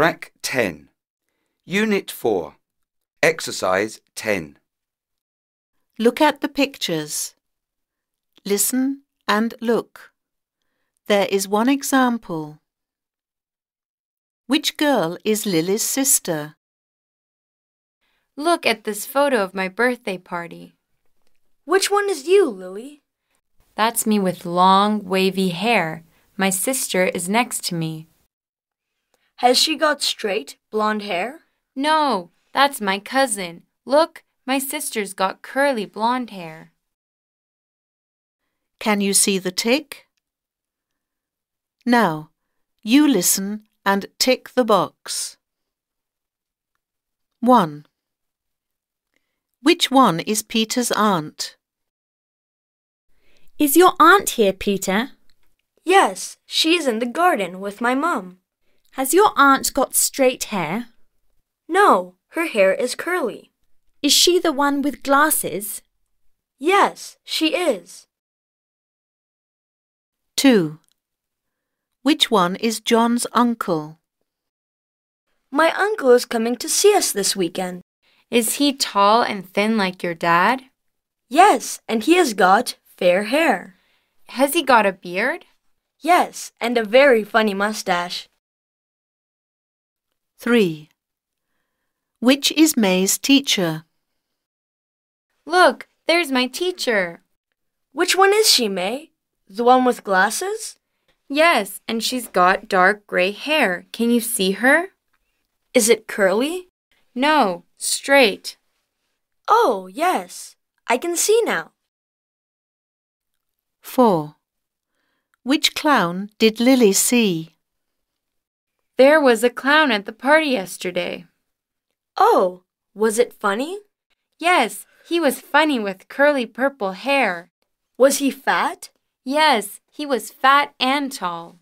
Track 10. Unit 4. Exercise 10. Look at the pictures. Listen and look. There is one example. Which girl is Lily's sister? Look at this photo of my birthday party. Which one is you, Lily? That's me with long, wavy hair. My sister is next to me. Has she got straight, blonde hair? No, that's my cousin. Look, my sister's got curly blonde hair. Can you see the tick? Now, you listen and tick the box. 1. Which one is Peter's aunt? Is your aunt here, Peter? Yes, she's in the garden with my mum. Has your aunt got straight hair? No, her hair is curly. Is she the one with glasses? Yes, she is. 2. Which one is John's uncle? My uncle is coming to see us this weekend. Is he tall and thin like your dad? Yes, and he has got fair hair. Has he got a beard? Yes, and a very funny mustache. 3. Which is May's teacher? Look, there's my teacher. Which one is she, May? The one with glasses? Yes, and she's got dark gray hair. Can you see her? Is it curly? No, straight. Oh, yes. I can see now. 4. Which clown did Lily see? There was a clown at the party yesterday. Oh, was it funny? Yes, he was funny with curly purple hair. Was he fat? Yes, he was fat and tall.